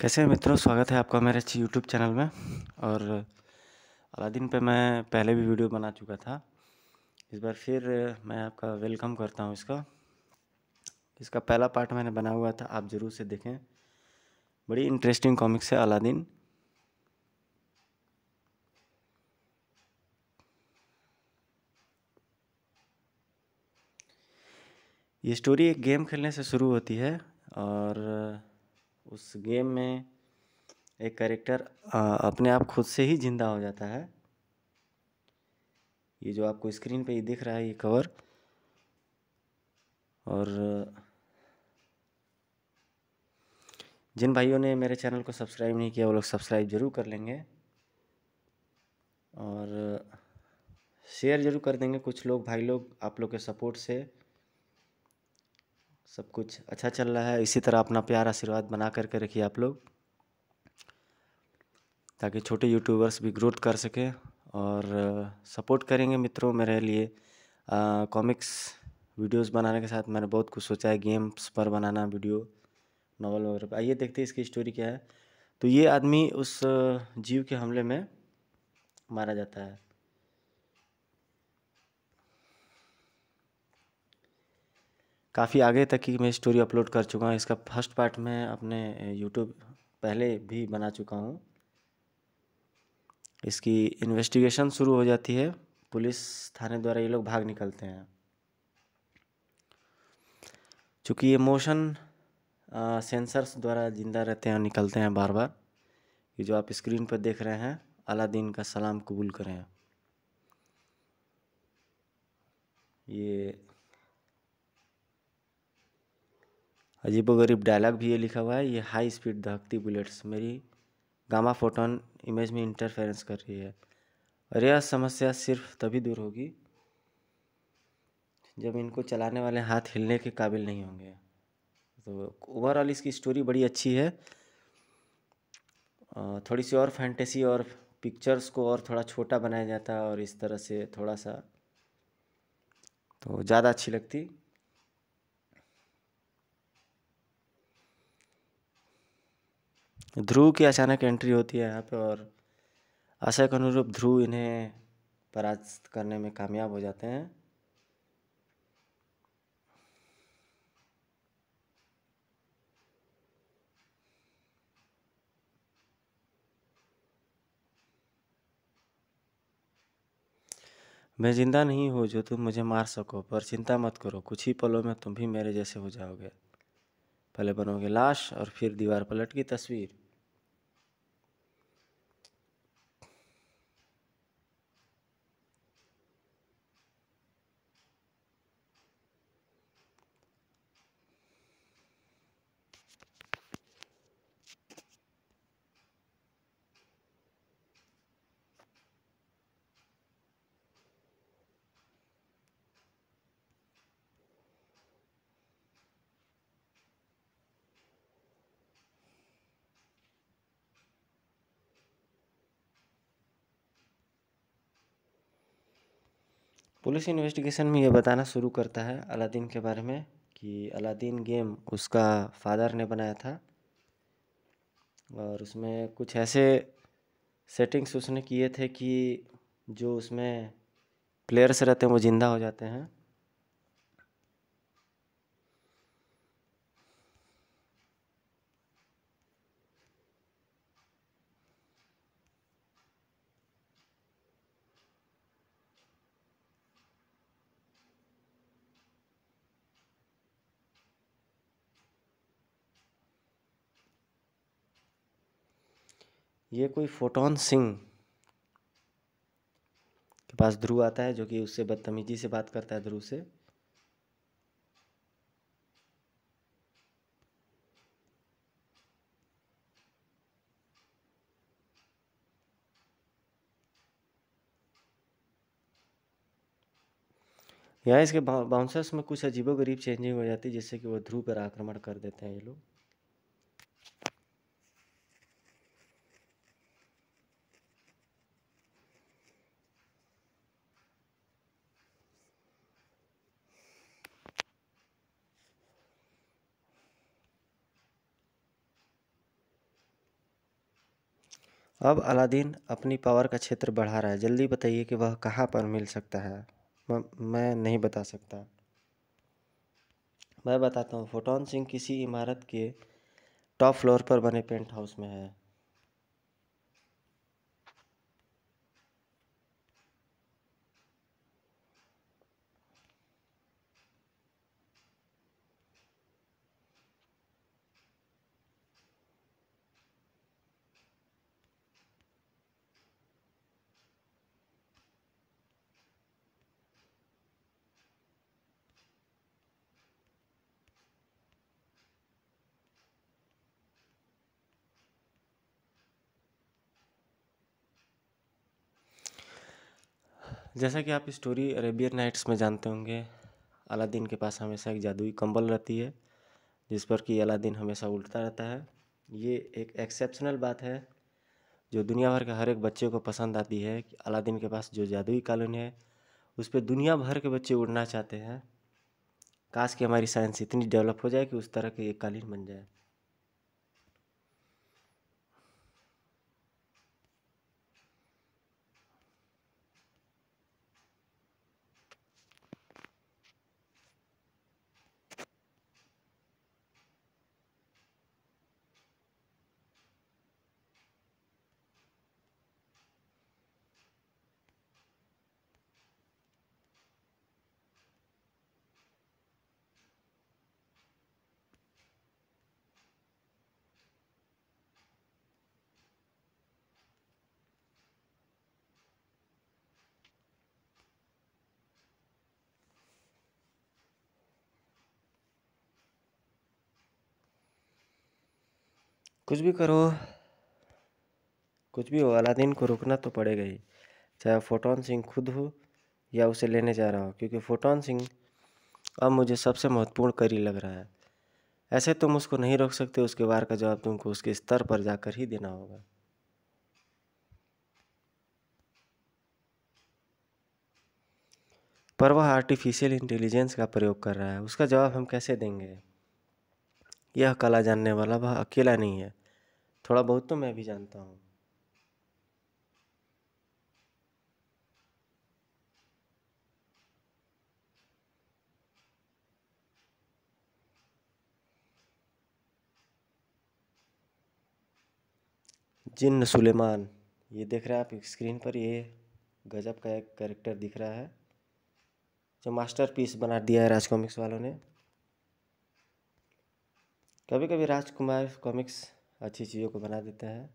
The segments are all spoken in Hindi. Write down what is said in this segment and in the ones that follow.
कैसे हैं मित्रों स्वागत है आपका मेरे अच्छे यूट्यूब चैनल में और अलादीन पे मैं पहले भी वीडियो बना चुका था इस बार फिर मैं आपका वेलकम करता हूँ इसका इसका पहला पार्ट मैंने बना हुआ था आप ज़रूर से देखें बड़ी इंटरेस्टिंग कॉमिक्स है अलादीन ये स्टोरी एक गेम खेलने से शुरू होती है और उस गेम में एक करेक्टर अपने आप खुद से ही ज़िंदा हो जाता है ये जो आपको स्क्रीन पे ये दिख रहा है ये कवर और जिन भाइयों ने मेरे चैनल को सब्सक्राइब नहीं किया वो लोग सब्सक्राइब ज़रूर कर लेंगे और शेयर ज़रूर कर देंगे कुछ लोग भाई लोग आप लोग के सपोर्ट से सब कुछ अच्छा चल रहा है इसी तरह अपना प्यार आशीर्वाद बना करके रखिए आप लोग ताकि छोटे यूट्यूबर्स भी ग्रोथ कर सके और सपोर्ट करेंगे मित्रों मेरे लिए कॉमिक्स वीडियोस बनाने के साथ मैंने बहुत कुछ सोचा है गेम्स पर बनाना वीडियो नॉवल वगैरह पर आइए देखते हैं इसकी स्टोरी क्या है तो ये आदमी उस जीव के हमले में मारा जाता है काफ़ी आगे तक की मैं स्टोरी अपलोड कर चुका हूँ इसका फर्स्ट पार्ट मैं अपने यूट्यूब पहले भी बना चुका हूँ इसकी इन्वेस्टिगेशन शुरू हो जाती है पुलिस थाने द्वारा ये लोग भाग निकलते हैं चूँकि ये मोशन सेंसर्स द्वारा ज़िंदा रहते हैं और निकलते हैं बार बार ये जो आप स्क्रीन पर देख रहे हैं अलादीन का सलाम कबूल करें ये अजीबोगरीब डायलॉग भी ये लिखा हुआ है ये हाई स्पीड धकती बुलेट्स मेरी गामा फोटोन इमेज में इंटरफेरेंस कर रही है और यह समस्या सिर्फ तभी दूर होगी जब इनको चलाने वाले हाथ हिलने के काबिल नहीं होंगे तो ओवरऑल इसकी स्टोरी बड़ी अच्छी है थोड़ी सी और फैंटेसी और पिक्चर्स को और थोड़ा छोटा बनाया जाता और इस तरह से थोड़ा सा तो ज़्यादा अच्छी लगती ध्रुव की अचानक एंट्री होती है यहाँ पर और आशा के अनुरूप ध्रुव इन्हें परास्त करने में कामयाब हो जाते हैं मैं जिंदा नहीं हूँ जो तुम मुझे मार सको पर चिंता मत करो कुछ ही पलों में तुम भी मेरे जैसे हो जाओगे पहले बनोगे लाश और फिर दीवार पलट की तस्वीर पुलिस इन्वेस्टिगेशन में ये बताना शुरू करता है अलादीन के बारे में कि अलादीन गेम उसका फादर ने बनाया था और उसमें कुछ ऐसे सेटिंग्स उसने किए थे कि जो उसमें प्लेयर्स रहते हैं वो ज़िंदा हो जाते हैं ये कोई फोटोन सिंह के पास ध्रुव आता है जो कि उससे बदतमीजी से बात करता है ध्रुव से यहाँ इसके बाउंसर्स में कुछ अजीबोगरीब गरीब चेंजिंग हो जाती है जिससे कि वो ध्रुव पर आक्रमण कर देते हैं ये लोग अब अलादीन अपनी पावर का क्षेत्र बढ़ा रहा है जल्दी बताइए कि वह कहाँ पर मिल सकता है म, मैं नहीं बता सकता मैं बताता हूँ फोटोन सिंह किसी इमारत के टॉप फ्लोर पर बने पेंट हाउस में है जैसा कि आप स्टोरी अरेबियन नाइट्स में जानते होंगे अलादीन के पास हमेशा एक जादुई कंबल रहती है जिस पर कि अलादीन हमेशा उल्टता रहता है ये एक एक्सेप्शनल बात है जो दुनिया भर के हर एक बच्चे को पसंद आती है कि अलादीन के पास जो जादुई कानून है उस पर दुनिया भर के बच्चे उड़ना चाहते हैं काश कि हमारी साइंस इतनी डेवलप हो जाए कि उस तरह की एक कालीन बन जाए कुछ भी करो कुछ भी हो अलादीन को रोकना तो पड़ेगा ही चाहे फोटोन सिंह खुद हो या उसे लेने जा रहा हो क्योंकि फोटोन सिंह अब मुझे सबसे महत्वपूर्ण करी लग रहा है ऐसे तुम उसको नहीं रोक सकते उसके वार का जवाब तुमको उसके स्तर पर जाकर ही देना होगा पर वह आर्टिफिशियल इंटेलिजेंस का प्रयोग कर रहा है उसका जवाब हम कैसे देंगे यह कला जानने वाला वह अकेला नहीं है थोड़ा बहुत तो मैं भी जानता हूँ जिन्न सुलेमान ये देख रहे हैं आप स्क्रीन पर ये गजब का एक कैरेक्टर दिख रहा है जो मास्टर पीस बना दिया है राज कॉमिक्स वालों ने कभी कभी राजकुमार कॉमिक्स अच्छी चीज़ों को बना देता है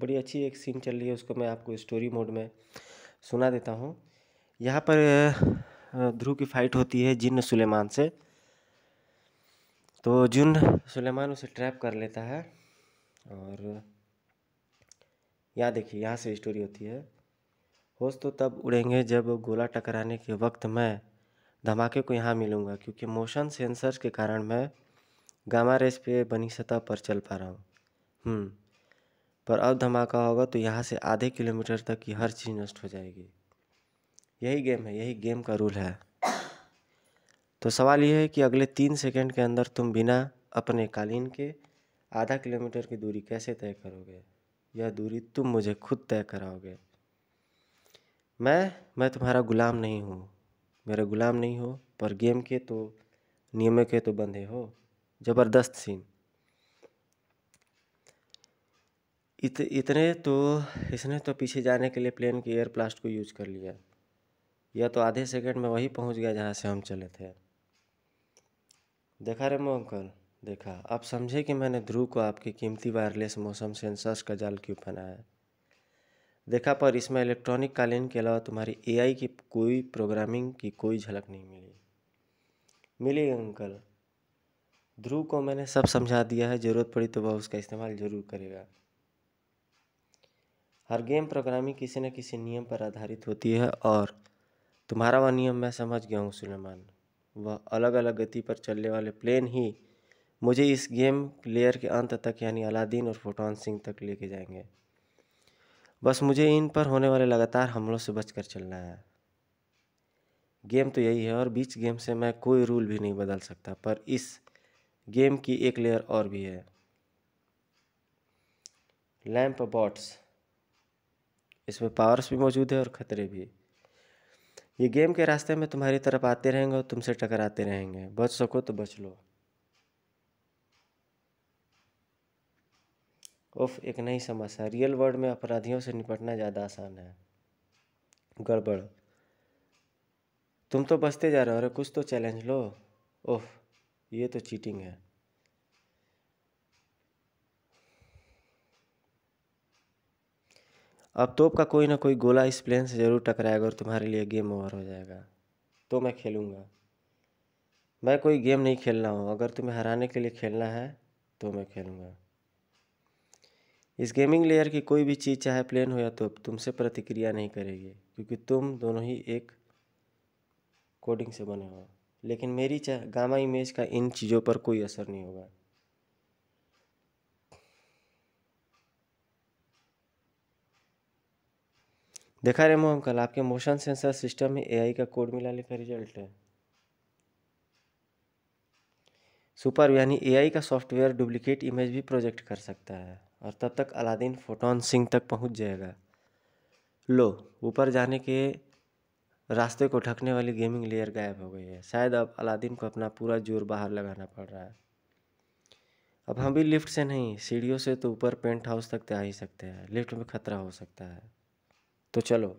बड़ी अच्छी एक सीन चल रही है उसको मैं आपको स्टोरी मोड में सुना देता हूँ यहाँ पर ध्रुव की फाइट होती है जिन सुलेमान से तो जुन सुलेमान उसे ट्रैप कर लेता है और यहाँ देखिए यहाँ से स्टोरी होती है होश तो तब उड़ेंगे जब गोला टकराने के वक्त मैं धमाके को यहाँ मिलूँगा क्योंकि मोशन सेंसर्स के कारण मैं गामा रेस पे बनी सतह पर चल पा रहा हूँ हम्म। पर अब धमाका होगा तो यहाँ से आधे किलोमीटर तक की हर चीज़ नष्ट हो जाएगी यही गेम है यही गेम का रूल है तो सवाल यह है कि अगले तीन सेकंड के अंदर तुम बिना अपने कालीन के आधा किलोमीटर की दूरी कैसे तय करोगे यह दूरी तुम मुझे खुद तय कराओगे मैं मैं तुम्हारा गुलाम नहीं हूँ मेरा गुलाम नहीं हो पर गेम के तो नियमों के तो बंधे हो ज़बरदस्त सीन इत, इतने तो इसने तो पीछे जाने के लिए प्लेन के एयर प्लास्ट को यूज कर लिया या तो आधे सेकंड में वही पहुंच गया जहां से हम चले थे देखा रे मो अंकल देखा आप समझे कि मैंने ध्रुव को आपके कीमती वायरलेस मौसम सेंसर्स का जाल क्यों है देखा पर इसमें इलेक्ट्रॉनिक कालीन के अलावा तुम्हारी एआई की कोई प्रोग्रामिंग की कोई झलक नहीं मिली मिली अंकल ध्रुव को मैंने सब समझा दिया है ज़रूरत पड़ी तो वह उसका इस्तेमाल ज़रूर करेगा हर गेम प्रोग्रामिंग किसी न किसी नियम पर आधारित होती है और तुम्हारा वह नियम मैं समझ गया हूँ सुलेमान वह अलग अलग गति पर चलने वाले प्लेन ही मुझे इस गेम लेयर के अंत तक यानी अलादीन और फोटोन सिंह तक लेके जाएंगे बस मुझे इन पर होने वाले लगातार हमलों से बचकर चलना है गेम तो यही है और बीच गेम से मैं कोई रूल भी नहीं बदल सकता पर इस गेम की एक लेयर और भी है लैम्प बॉट्स इसमें पावर्स भी मौजूद है और ख़तरे भी ये गेम के रास्ते में तुम्हारी तरफ आते रहेंगे और तुमसे टकराते रहेंगे बच सको तो बच लो उफ एक नई समस्या रियल वर्ल्ड में अपराधियों से निपटना ज़्यादा आसान है गड़बड़ तुम तो बचते जा रहे हो अरे कुछ तो चैलेंज लो ओफ ये तो चीटिंग है अब तोप का कोई ना कोई गोला इस प्लेन से ज़रूर टकराएगा और तुम्हारे लिए गेम ओवर हो जाएगा तो मैं खेलूँगा मैं कोई गेम नहीं खेल रहा हूँ अगर तुम्हें हराने के लिए खेलना है तो मैं खेलूँगा इस गेमिंग लेयर की कोई भी चीज़ चाहे प्लेन हो या तो तुमसे प्रतिक्रिया नहीं करेगी क्योंकि तुम दोनों ही एक कोडिंग से बने हो लेकिन मेरी गामा इमेज का इन चीज़ों पर कोई असर नहीं होगा देखा मोहम कल आपके मोशन सेंसर सिस्टम में एआई का कोड मिला का रिजल्ट है सुपर यानी एआई का सॉफ्टवेयर डुप्लीकेट इमेज भी प्रोजेक्ट कर सकता है और तब तक अलादीन फोटोन सिंह तक पहुंच जाएगा लो ऊपर जाने के रास्ते को ढकने वाली गेमिंग लेयर गायब हो गई है शायद अब अलादीन को अपना पूरा जोर बाहर लगाना पड़ रहा है अब हम भी लिफ्ट से नहीं सीढ़ियों से तो ऊपर पेंट हाउस तक जा ही सकते हैं लिफ्ट में खतरा हो सकता है तो चलो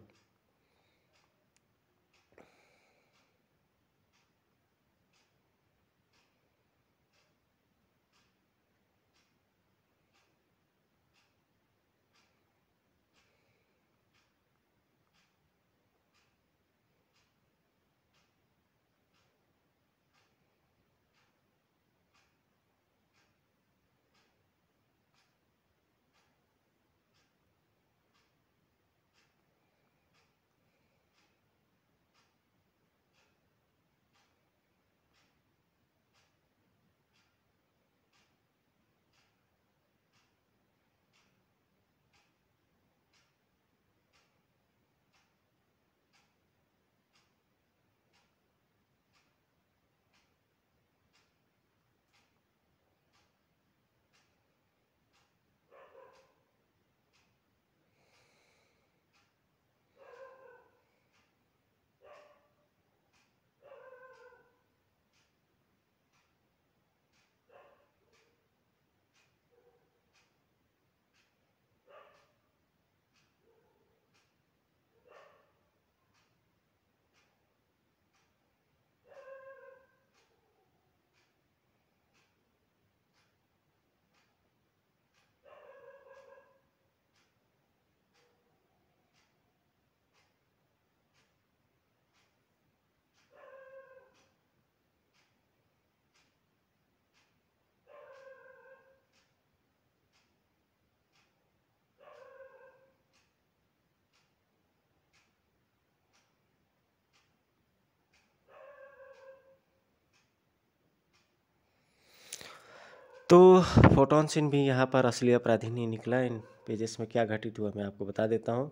तो फोटोन सिंह भी यहाँ पर असली अपराधी नहीं निकला इन पेजेस में क्या घटित हुआ मैं आपको बता देता हूँ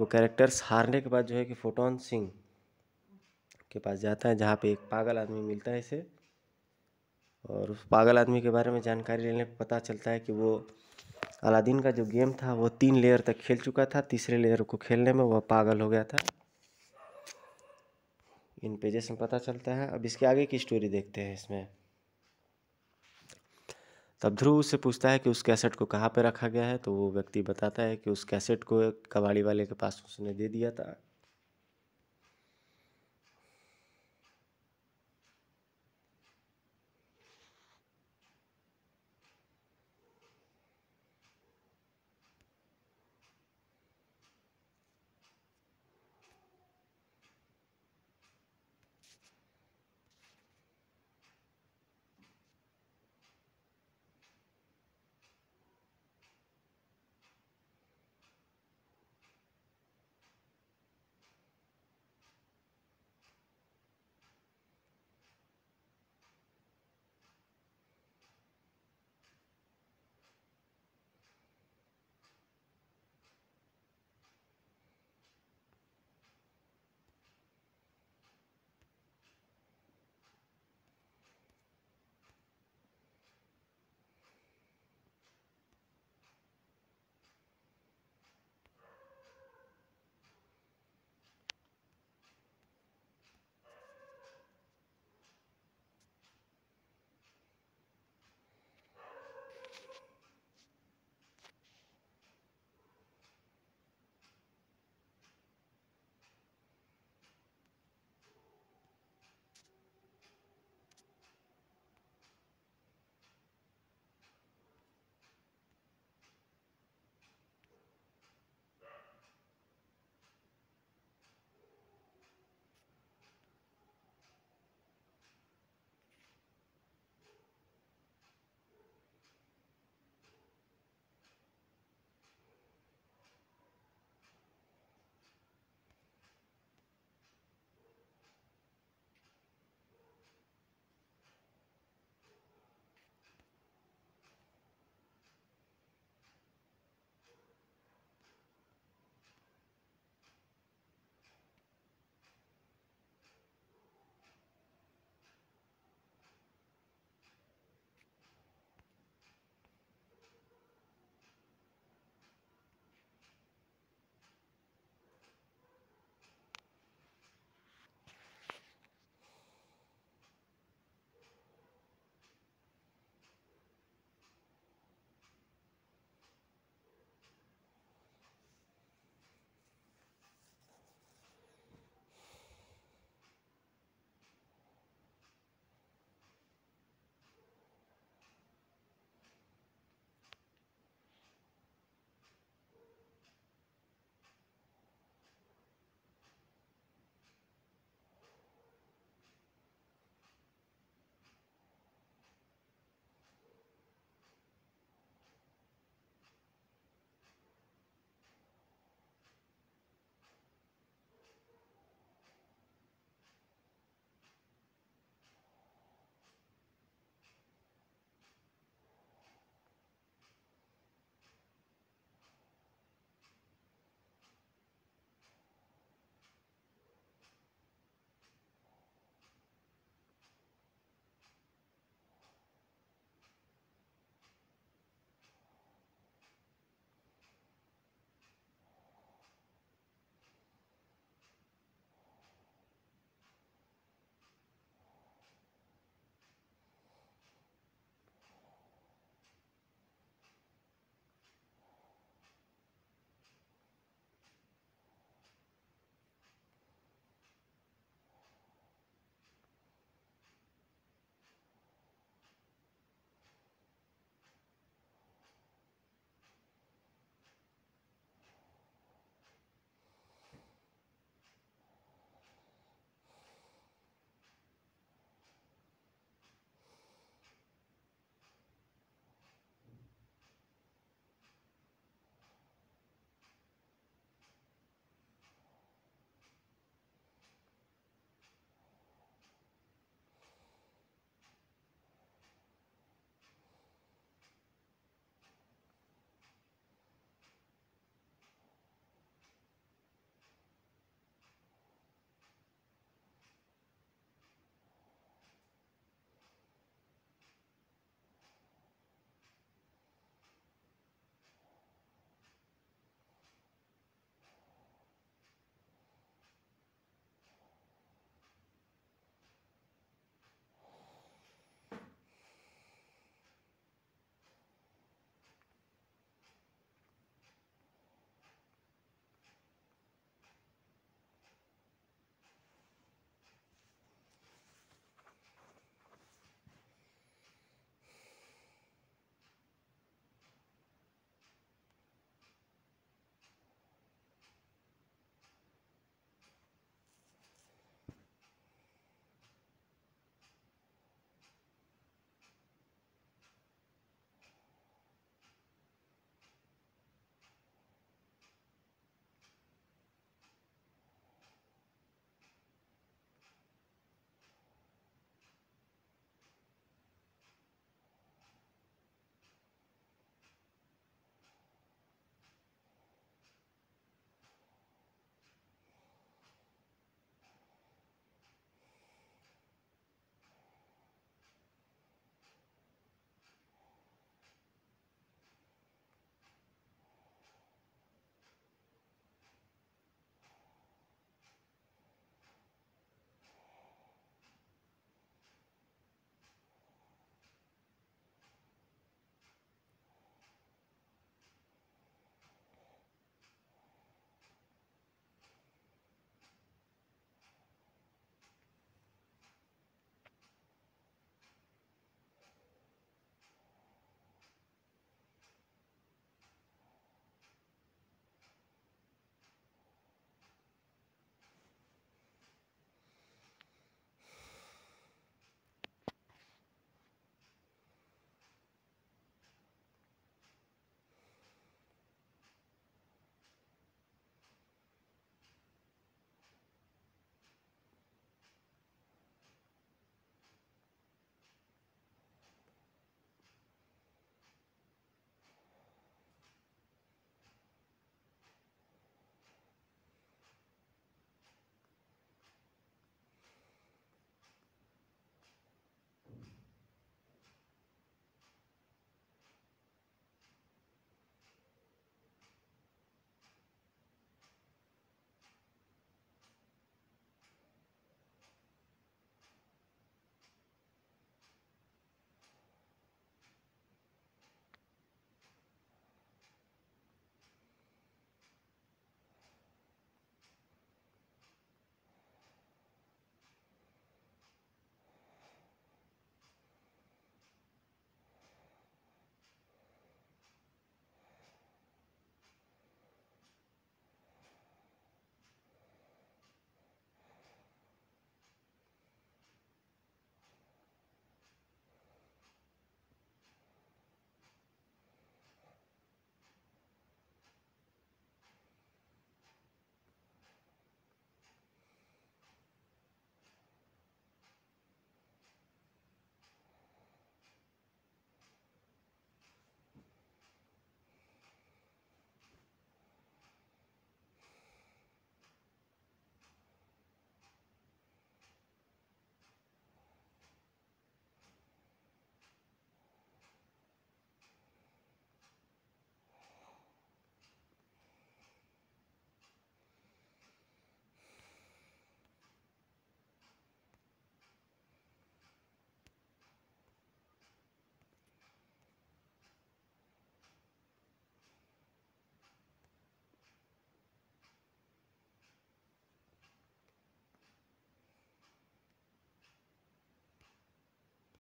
वो कैरेक्टर्स हारने के बाद जो है कि फोटोन सिंह के पास जाता है जहाँ पे एक पागल आदमी मिलता है इसे और उस पागल आदमी के बारे में जानकारी लेने पर पता चलता है कि वो अलादीन का जो गेम था वो तीन लेयर तक खेल चुका था तीसरे लेयर को खेलने में वह पागल हो गया था इन पेजेस में पता चलता है अब इसके आगे की स्टोरी देखते हैं इसमें तब ध्रुव उससे पूछता है कि उस कैसेट को कहाँ पे रखा गया है तो वो व्यक्ति बताता है कि उस कैसेट को कबाड़ी वाले के पास उसने दे दिया था